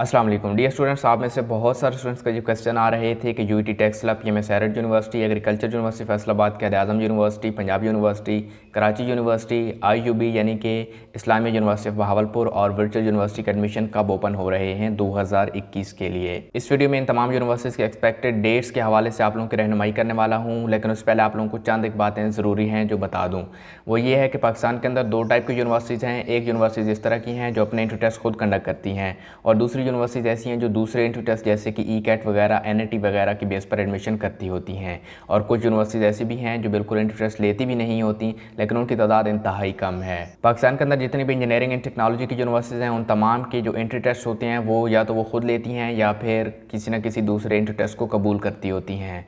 अस्सलाम वालेकुम dear students आप में से बहुत सारे स्टूडेंट्स का जो क्वेश्चन आ रहे थे कि U T Taxila P M S arid university agriculture university Faisalabad Quaid Azam university Punjab university Karachi university I U B यानी कि इस्लामिया यूनिवर्सिटी ऑफ बहावलपुर और वर्चुअल यूनिवर्सिटी के एडमिशन कब ओपन हो रहे हैं दो हज़ार इक्कीस के लिए इस वीडियो में इन तमाम यूनिवर्सिटीज़ के एक्सपेक्टेड डेट्स के हवाले से आप लोगों की रहनमई करने वाला हूँ लेकिन उससे पहले आप लोगों को चंद एक बातें ज़रूरी हैं जो बता दूँ वो ये है कि पाकिस्तान के अंदर दो टाइप की यूनिवर्सिटीज़ हैं एक यूनिवर्सिटीज़ इस तरह की हैं जो अपने इंटर टेस्ट खुद कंडक्ट करती हैं और दूसरी यूनिवर्सिटीज़ ऐसी हैं जो दूसरे टेस्ट जैसे कि ई e कैट वगैरह एन वगैरह की बेस पर एडमिशन करती होती हैं और कुछ यूनिवर्सिटीज़ ऐसी भी हैं जो बिल्कुल टेस्ट लेती भी नहीं होती लेकिन उनकी तादाद इंतहाई कम है पाकिस्तान के अंदर जितनी भी इंजीनियरिंग एंड टेक्नोलॉजी की यूनिवर्सिटीज़ हैं उन तमाम के जो इंट्री टेस्ट होते हैं वो या तो वो खुद लेती हैं या फिर किसी न किसी दूसरे एंट्री टेस्ट को कबूल करती होती हैं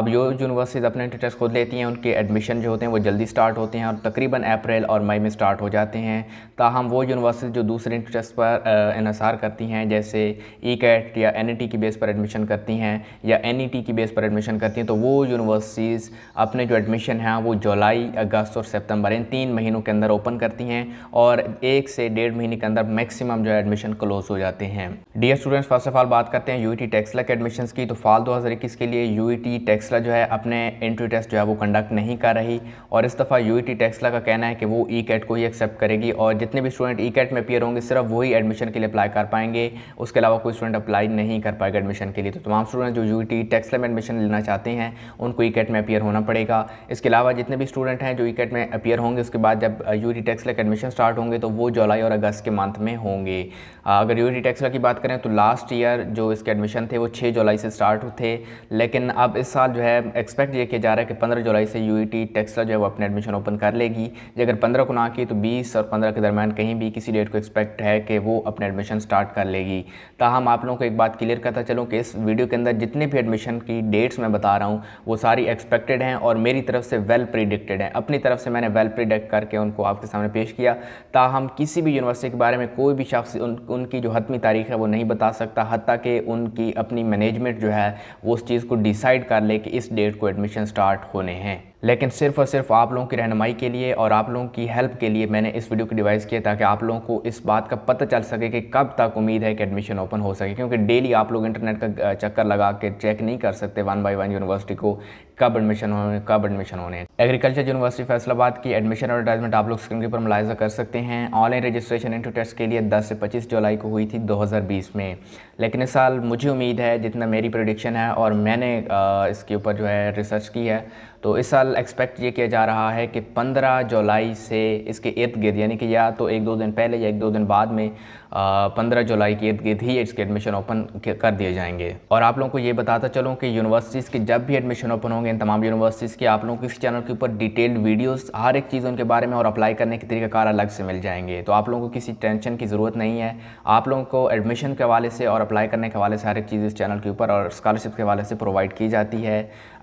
अब जो यूनिवर्सिटीज़ अपने एंट्री टेस्ट खुद लेती हैं उनके एडमिशन जो होते हैं वो जल्दी स्टार्ट होते हैं और तकरीबन अप्रैल और मई में स्टार्ट हो जाते हैं ताहम वो यूनिवर्सिटी जो दूसरे इंट्री टेस्ट पर इसार करती हैं जैसे जैसे ई कैट या एन e की बेस पर एडमिशन करती हैं या एन e की बेस पर एडमिशन करती हैं तो वो यूनिवर्सिटीज़ अपने जो एडमिशन हैं वो जुलाई अगस्त और सितंबर इन तीन महीनों के अंदर ओपन करती हैं और एक से डेढ़ महीने के अंदर मैक्सिमम जो एडमिशन क्लोज हो जाते हैं the students first of all बात करते हैं यू ई टेक्सला के एडमिशन की तो फाल दो के लिए यू ई टेक्सला जो है अपने एंट्री टेस्ट जो है वो कंडक्ट नहीं कर रही और इस दफ़ा यू ई टेक्सला का कहना है कि वो ई e कैट को ही एक्सेप्ट करेगी और जितने भी स्टूडेंट ई कैट में अपियर होंगे सिर्फ वही एडमिशन के लिए अप्लाई कर पाएंगे उसके अलावा कोई स्टूडेंट अप्लाई नहीं कर पाएगा एडमिशन के लिए तो तमाम स्टूडेंट जो यू टी टेक्स में एडमिशन लेना चाहते हैं उनको ई e कैट में अपियर होना पड़ेगा इसके अलावा जितने भी स्टूडेंट हैं जो ई e कैट में अपियर होंगे उसके बाद जब यू टी टेक्स के एडमिशन स्टार्ट होंगे तो वो जुलाई और अगस्त के मंथ में होंगे अगर यू टी टेक्सला की बात करें तो लास्ट ईयर जो इसके एडमिशन थे वो छः जुलाई से स्टार्ट थे लेकिन अब इस साल जो है एक्सपेक्ट ये किया जा रहा है कि पंद्रह जुलाई से यू टी टेक्सला जो है वो अपने एडमिशन ओपन कर लेगी जे अगर पंद्रह को ना की तो बीस और पंद्रह के दरमियान कहीं भी किसी डेट को एक्सपेक्ट है कि वो अपने एडमिशन स्टार्ट कर लेगी ताहम आप लोगों को एक बात क्लियर करता चलूँ कि इस वीडियो के अंदर जितने भी एडमिशन की डेट्स मैं बता रहा हूँ वो सारी एक्सपेक्टेड हैं और मेरी तरफ से वेल प्रिडिक्टेड हैं अपनी तरफ से मैंने वेल प्रिडिक्ट करके उनको आपके सामने पेश किया ताहम किसी भी यूनिवर्सिटी के बारे में कोई भी शख्स उन, उनकी जो हतमी तारीख है वो नहीं बता सकता हती कि उनकी अपनी मैनेजमेंट जो है वो उस चीज़ को डिसाइड कर ले कि इस डेट को एडमिशन स्टार्ट होने हैं लेकिन सिर्फ और सिर्फ आप लोगों की रहनमाई के लिए और आप लोगों की हेल्प के लिए मैंने इस वीडियो को डिवाइस किया ताकि आप लोगों को इस बात का पता चल सके कि कब तक उम्मीद है कि एडमिशन ओपन हो सके क्योंकि डेली आप लोग इंटरनेट का चक्कर लगा के चेक नहीं कर सकते वन बाई वन यूनिवर्सिटी को कब एडमिशन होने कब एडमिशन होने एग्रीकल्चर यूनिवर्सिटी फैसलाबाद की एडमिशन एडवर्टाइजमेंट आप लोग स्क्रीन के ऊपर मुलायजा कर सकते हैं ऑनलाइन रजिस्ट्रेशन इंटू टेस्ट के लिए दस से पच्चीस जुलाई को हुई थी दो में लेकिन इस साल मुझे उम्मीद है जितना मेरी प्रोडिक्शन है और मैंने इसके ऊपर जो है रिसर्च की है तो इस साल एक्सपेक्ट ये किया जा रहा है कि 15 जुलाई से इसके इर्द गिर्द यानी कि या तो एक दो दिन पहले या एक दो दिन बाद में 15 जुलाई के इर्द गिर्द ही इसके एडमिशन ओपन कर दिए जाएंगे और आप लोगों को ये बताता चलूँ कि यूनिवर्सिटीज़ के जब भी एडमिशन ओपन होंगे इन तमाम यूनिवर्सिटीज़ के आप लोगों को इस चैनल के ऊपर डिटेल्ड वीडियोज़ हर एक चीज़ उनके बारे में और अप्लाई करने के तरीकाकार अलग से मिल जाएंगे तो आप लोगों को किसी टेंशन की ज़रूरत नहीं है आप लोगों को एडमिशन के हवाले से और अप्लाई करने के हवाले से हर एक चीज़ इस चैनल के ऊपर और स्कॉलरशिप के हवाले से प्रोवाइड की जाती है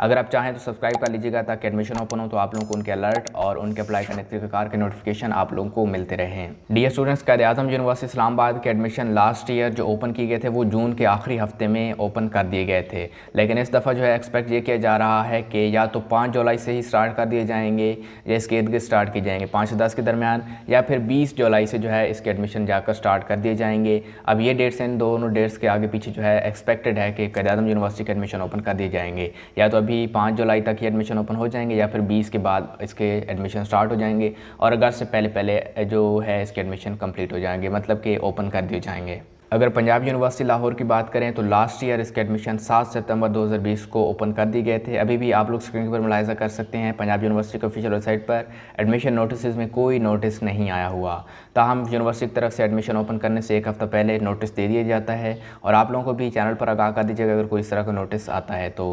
अगर आप चाहें तो सब्सक्राइब कर लीजिएगा ताकि एडमिशन ओपन हो तो आप लोगों को उनके अलर्ट और उनके अप्लाई करने तरीक़ार के नोटिफिकेशन आप लोगों को मिलते रहे डी स्टूडेंट्स कैद आजम यूनिवर्सिटी इस्लामाबाद के एडमिशन लास्ट ईयर जो ओपन किए गए थे वो जून के आखिरी हफ्ते में ओपन कर दिए गए थे लेकिन इस दफ़ा जो है एक्सपेक्ट ये किया जा रहा है कि या तो पाँच जुलाई से ही स्टार्ट कर दिए जाएंगे या इसके इर्द गिर्द स्टार्ट किए जाएंगे पाँच से दस के दरमियान या फिर बीस जुलाई से जो है इसके एडमिशन जाकर स्टार्ट कर दिए जाएंगे अब ये डेट्स इन दोनों डेट्स के आगे पीछे जो है एक्सपेक्टेड है कि कैद आजम यूनिवर्सिटी के एडमिशन ओपन कर दिए जाएंगे या तो अभी पाँच जुलाई तक ही एडमिशन ओपन हो जाएंगे जाएंगे या फिर बीस के बाद इसके एडमिशन स्टार्ट हो जाएंगे और अगस्त से पहले पहले जो है इसके एडमिशन कंप्लीट हो जाएंगे मतलब कि ओपन कर दिए जाएंगे अगर पंजाब यूनिवर्सिटी लाहौर की बात करें तो लास्ट ईयर इसके एडमिशन 7 सितंबर 2020 को ओपन कर दिए गए थे अभी भी आप लोग स्क्रीन पर मुलायजा कर सकते हैं पंजाब यूनिवर्सिटी के ऑफिशियल वेबसाइट पर एडमिशन नोटिस में कोई नोटिस नहीं आया हुआ ताहम यूनिवर्सिटी की तरफ से एडमिशन ओपन करने से एक हफ़्ता पहले नोटिस दे दिया जाता है और आप लोगों को भी चैनल पर आगाह कर दीजिएगा अगर कोई इस तरह का नोटिस आता है तो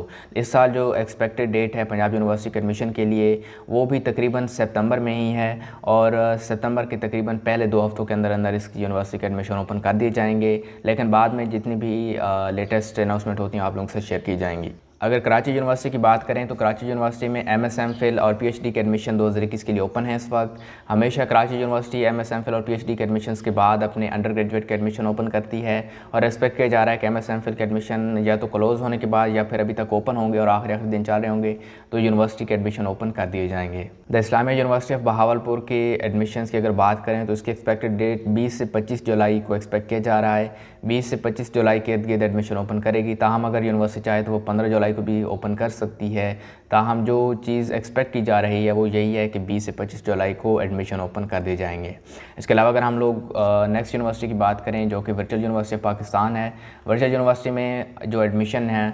इस साल जो एक्सपेक्टेड डेट है पंजाब यूनिवर्सिटी के एडमिशन के लिए वो भी तकरीबन सितंबर में ही है और सितंबर के तकरीबन पहले दो हफ्तों के अंदर अंदर इस यूनिवर्सिटी के एडमिशन ओपन कर दिए जाएंगे लेकिन बाद में जितनी भी लेटेस्ट अनाउंसमेंट होती हैं आप लोगों से शेयर की जाएंगी अगर कराची यूनिवर्सिटी की बात करें तो कराची यूनिवर्सिटी में एम एस एम फिल और पी एच डी के एडमिशन दो हज़ार इक्कीस के लिए ओपन है इस वक्त हमेशा Karachi university M S M Phil और पी एच डी के एडमिशन के बाद अपने अंडर ग्रेजुएट के एडमिशन ओपन करती है और एक्सपेक्ट किया जा रहा है कि एम एस एम फिल के एडमिशन या तो क्लोज़ होने के बाद या फिर अभी तक ओपन होंगे और आखिरी आखिरी दिन चल रहे होंगे तो यूनिवर्सिटी के एडमिशन ओपन कर दिए जाएंगे the Islamia university of Bahawalpur के एडमिशन की अगर बात करें तो इसकी एक्सपेक्टेड डेट बीस से पच्चीस जुलाई को एक्सपेक्ट किया जा रहा है बीस से पच्चीस जुलाई के इर्द गिर्द एडमिशन ओपन करेगी ताहम अगर यूनिवर्सिटी चाहे तो वो पंद्रह जुलाई सप्लाई को भी ओपन कर सकती है ताहम जो चीज़ एक्सपेक्ट की जा रही है वो यही है कि 20 से 25 जुलाई को एडमिशन ओपन कर दिए जाएंगे इसके अलावा अगर हम लोग नेक्स्ट यूनिवर्सिटी की बात करें जो कि वर्चुअल यूनिवर्सिटी ऑफ पाकिस्तान है वर्चुअल यूनिवर्सिटी में जो एडमिशन है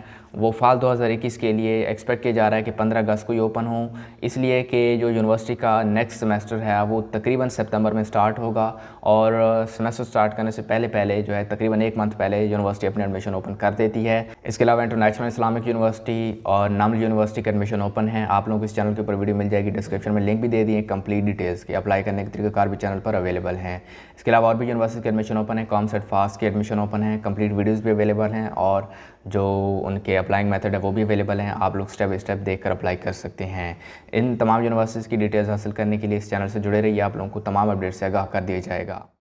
वो फाल 2021 के लिए एक्सपेक्ट किया जा रहा है कि 15 अगस्त को ही ओपन हो इसलिए कि जो यूनिवर्सिटी का नेक्स्ट सेमेस्टर है वो तकरीबन सितंबर में स्टार्ट होगा और सेमेस्टर स्टार्ट करने से पहले पहले जो है तकरीबन एक मंथ पहले यूनिवर्सिटी अपने एडमिशन ओपन कर देती है इसके अलावा इंटरनेशनल इस्लामिक यूनिवर्सिटी यूनिवर्सिटी और नामल यूनिवर्सिटी के एडमिशन ओपन है आप लोगों को इस चैनल के ऊपर वीडियो मिल जाएगी डिस्क्रिप्शन में लिंक भी दे दिए कंप्लीट डिटेल्स की अप्लाई करने के तरीकेकार भी चैनल पर अवेलेबल हैं इसके अलावा और भी यूनिवर्सिटी के एडमिशन ओपन है कॉम सेट फास्ट के एडमिशन ओपन है कंप्लीट वीडियोज़ भी अवेलेबल हैं और जो उनके अप्लाइंग मेथड है वो भी अवेलेबल हैं आप लोग स्टेप बाई स्टेप देख कर अप्लाई कर सकते हैं इन तमाम यूनिवर्सिटीज़ की डिटेल्स हासिल करने के लिए इस चैनल से जुड़े रहिए आप लोगों को तमाम अपडेट्स से आगाह कर दिया जाएगा